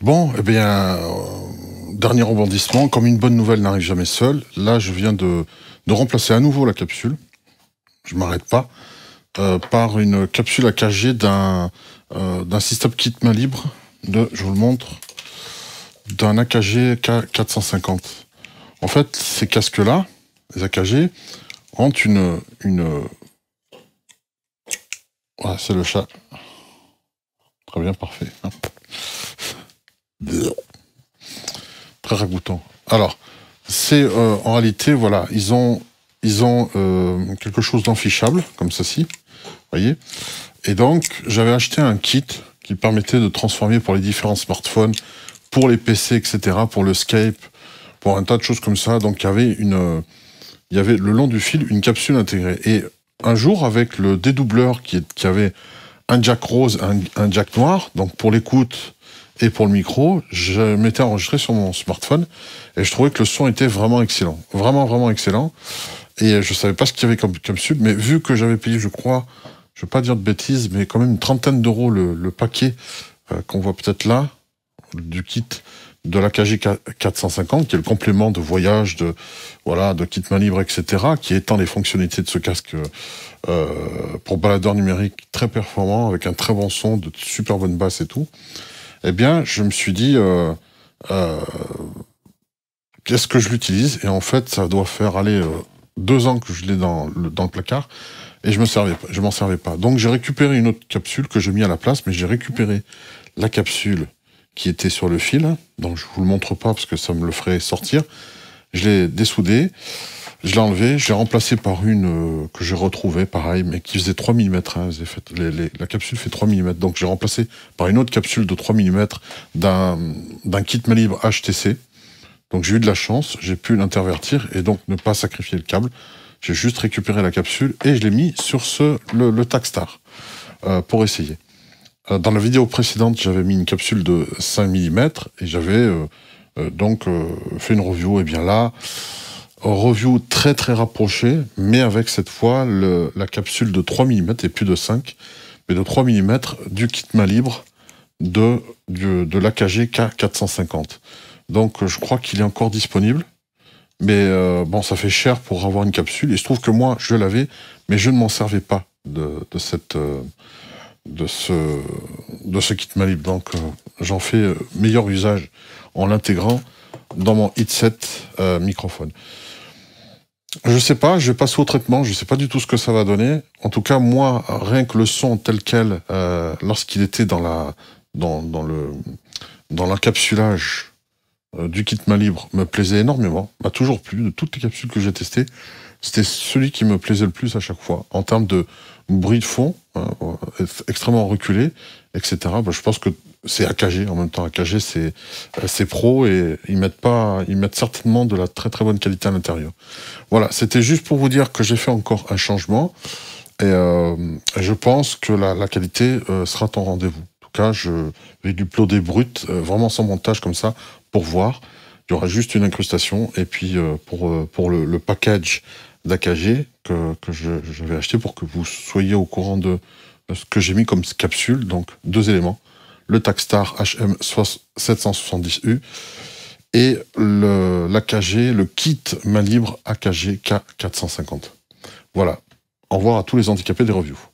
Bon, eh bien, euh, dernier rebondissement. Comme une bonne nouvelle n'arrive jamais seule, là, je viens de, remplacer à nouveau la capsule. Je m'arrête pas. Euh, par une capsule AKG euh, d'un système kit main libre de, je vous le montre, d'un AKG K450. En fait, ces casques-là, les AKG, ont une, une... Ah, c'est le chat. Très bien, parfait. Très ragoûtant. Alors, c'est euh, en réalité, voilà, ils ont, ils ont euh, quelque chose d'enfichable, comme ceci, voyez. Et donc, j'avais acheté un kit qui permettait de transformer pour les différents smartphones, pour les PC, etc., pour le Skype, pour un tas de choses comme ça. Donc, il y avait une, il y avait le long du fil une capsule intégrée. Et un jour, avec le dédoubleur qui, qui avait un jack rose, un, un jack noir, donc pour l'écoute et pour le micro, je m'étais enregistré sur mon smartphone et je trouvais que le son était vraiment excellent. Vraiment, vraiment excellent. Et euh, je savais pas ce qu'il y avait comme, comme sub, mais vu que j'avais payé, je crois, je vais pas dire de bêtises, mais quand même une trentaine d'euros le, paquet euh, qu'on voit peut-être là, du kit de la KG 450, qui est le complément de voyage, de voilà, de kit main libre, etc., qui étend les fonctionnalités de ce casque euh, pour baladeur numérique très performant, avec un très bon son, de super bonne basse et tout eh bien, je me suis dit, euh, euh, qu'est-ce que je l'utilise Et en fait, ça doit faire aller euh, deux ans que je l'ai dans, le, placard et je me m'en servais pas. Donc j'ai récupéré une autre capsule que j'ai mis à la place, mais j'ai récupéré la capsule qui était sur le fil. Hein, donc je vous le montre pas parce que ça me le ferait sortir. Je l'ai dessoudé. Je l'ai enlevé, j'ai remplacé par une euh, que j'ai retrouvée, pareil, mais qui faisait 3 mm. Hein, la capsule fait 3 mm. Donc j'ai remplacé par une autre capsule de 3 mm d'un kit Malibre HTC. Donc j'ai eu de la chance, j'ai pu l'intervertir et donc ne pas sacrifier le câble. J'ai juste récupéré la capsule et je l'ai mis sur ce, le, le euh, pour essayer. Euh, dans la vidéo précédente, j'avais mis une capsule de 5 mm et j'avais donc fait une review. Et bien là, review très très rapproché, mais avec cette fois le, la capsule de 3 mm et plus de 5, mais de 3 mm du kit malibre libre de, de l'AKG K450. Donc je crois qu'il est encore disponible, mais euh, bon, ça fait cher pour avoir une capsule. Et je trouve que moi, je l'avais, mais je ne m'en servais pas de, de cette. Euh, de ce, de ce kit malibre. Donc, euh, j'en fais meilleur usage en l'intégrant dans mon headset euh, microphone. Je sais pas, je passe au traitement, je sais pas du tout ce que ça va donner. En tout cas, moi, rien que le son tel quel, euh, lorsqu'il était dans la dans, dans le dans l'encapsulage euh, du kit Malibre, libre me plaisait énormément, m'a toujours plu, de toutes les capsules que j'ai testées, c'était celui qui me plaisait le plus à chaque fois. En termes de bruit de fond, hein, euh, extrêmement reculé, etc., bah, je pense que c'est AKG en même temps. AKG, c'est, euh, c'est pro et ils mettent pas, ils mettent certainement de la très très bonne qualité à l'intérieur. Voilà, c'était juste pour vous dire que j'ai fait encore un changement et je pense que la, la qualité sera ton rendez-vous cas, je euh, vais du plot des euh, vraiment sans montage comme ça, pour voir. Il y aura juste une incrustation. Et puis, euh, pour, pour le, package d'AKG que, que je, vais acheter pour que vous soyez au courant de ce que j'ai mis comme capsule. Donc, deux éléments. Le taxstar HM770U et l'AKG, le, le kit main libre AKG K450. Voilà. Au revoir à tous les handicapés des reviews.